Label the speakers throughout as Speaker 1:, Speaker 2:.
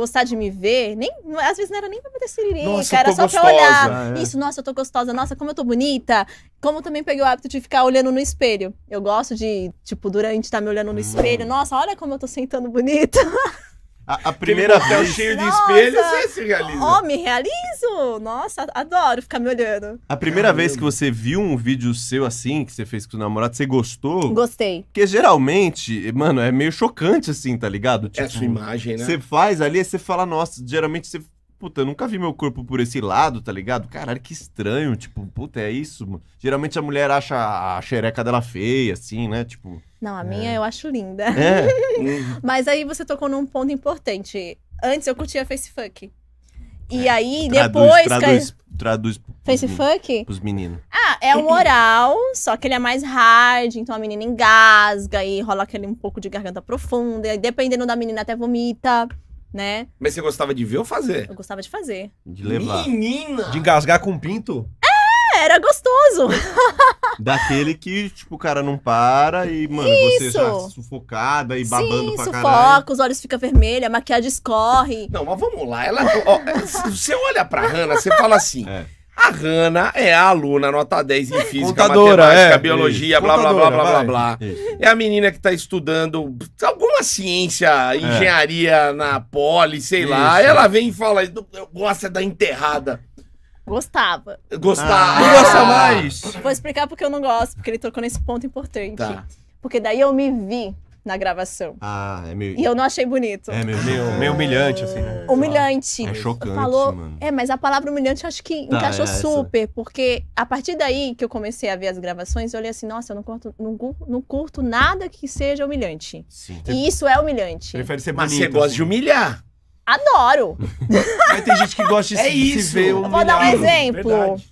Speaker 1: gostar de me ver, nem, é, às vezes não era nem pra bater siririca, nossa, era só gostosa, pra olhar. É. Isso, nossa, eu tô gostosa, nossa, como eu tô bonita. Como também peguei o hábito de ficar olhando no espelho. Eu gosto de, tipo, durante estar tá me olhando no hum. espelho, nossa, olha como eu tô sentando bonita. A, a primeira vez. cheio de espelhos, você se realiza. Ó, oh, me realizo! Nossa, adoro ficar me olhando. A primeira Caramba. vez que você viu um vídeo seu assim, que você fez com o namorado, você gostou? Gostei. Porque geralmente, mano, é meio chocante assim, tá ligado? Tipo, é a sua tipo, imagem, né? Você faz ali, e você fala, nossa, geralmente você puta, eu nunca vi meu corpo por esse lado, tá ligado? Caralho, que estranho. Tipo, puta, é isso, mano. Geralmente a mulher acha a xereca dela feia, assim, né? Tipo. Não, a é. minha eu acho linda. É. Mas aí você tocou num ponto importante. Antes eu curtia Facebook. E é. aí, traduz, depois. Traduz, que... traduz. Facebook? Os meninos. Ah, é um oral, só que ele é mais hard, então a menina engasga e rola aquele um pouco de garganta profunda. E dependendo da menina, até vomita né? Mas você gostava de ver ou fazer? Eu gostava de fazer. De levar. Menina! De engasgar com pinto? É, era gostoso. Daquele que, tipo, o cara não para e, mano, Isso. você já sufocada e babando Sim, pra sufoca, caralho. os olhos ficam vermelhos, a maquiagem escorre. Não, mas vamos lá. Ela, ó, é, você olha pra Hannah, você fala assim... É. A Hanna é a aluna nota 10 em física, Contadora, matemática, é, biologia, isso. blá, blá, blá, blá, blá, blá, É a menina que tá estudando alguma ciência, é. engenharia na poli, sei isso. lá. Ela vem e fala, eu gosto é da enterrada. Gostava. Gostava. Ah. gosta mais. Vou explicar porque eu não gosto, porque ele tocou nesse ponto importante. Tá. Porque daí eu me vi na gravação. Ah, é meio. E eu não achei bonito. É meio, é meio, meio humilhante, assim, né? Ah, humilhante. É chocante. Falou... Mano. É, mas a palavra humilhante acho que tá, encaixou é super, porque a partir daí que eu comecei a ver as gravações, eu olhei assim, nossa, eu não curto, não, não curto nada que seja humilhante. Sim. E isso é humilhante. Prefere ser bonito, mas você gosta assim. de humilhar. Adoro! mas tem gente que gosta de é se, Se ver humilhado. Eu vou dar um exemplo.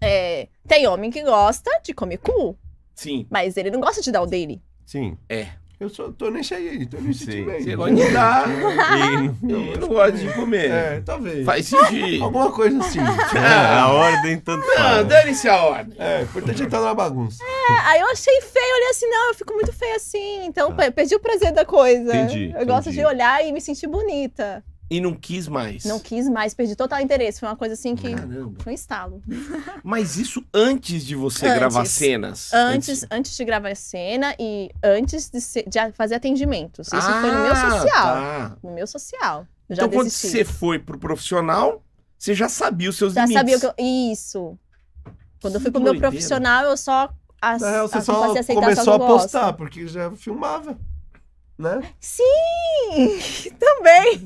Speaker 1: É, tem homem que gosta de comer cu. Sim. Mas ele não gosta de dar o dele. Sim. É. Eu sou, tô nem cheio, tô nem sentindo bem. Você gosta de dar. Eu não gosto de comer. É, talvez. Faz sentido. Alguma coisa assim. É, a ordem tanto. Não, dane-se a ordem. É, o importante é estar tá na bagunça. É, aí eu achei feio, olhei assim, não, eu fico muito feia assim. Então, ah. perdi o prazer da coisa. Entendi. Eu entendi. gosto de olhar e me sentir bonita. E não quis mais. Não quis mais, perdi total interesse. Foi uma coisa assim que. Caramba. Foi um estalo. Mas isso antes de você antes, gravar cenas? Antes, antes, antes de gravar cena e antes de, de fazer atendimentos. Isso ah, foi no meu ah, social. Tá. No meu social. então, quando desisti. você foi pro profissional, você já sabia os seus já limites. Já sabia que eu... Isso. Quando que eu fui pro doideira. meu profissional, eu só. As, é, você só começou só a postar, porque já filmava. Né? Sim! Também!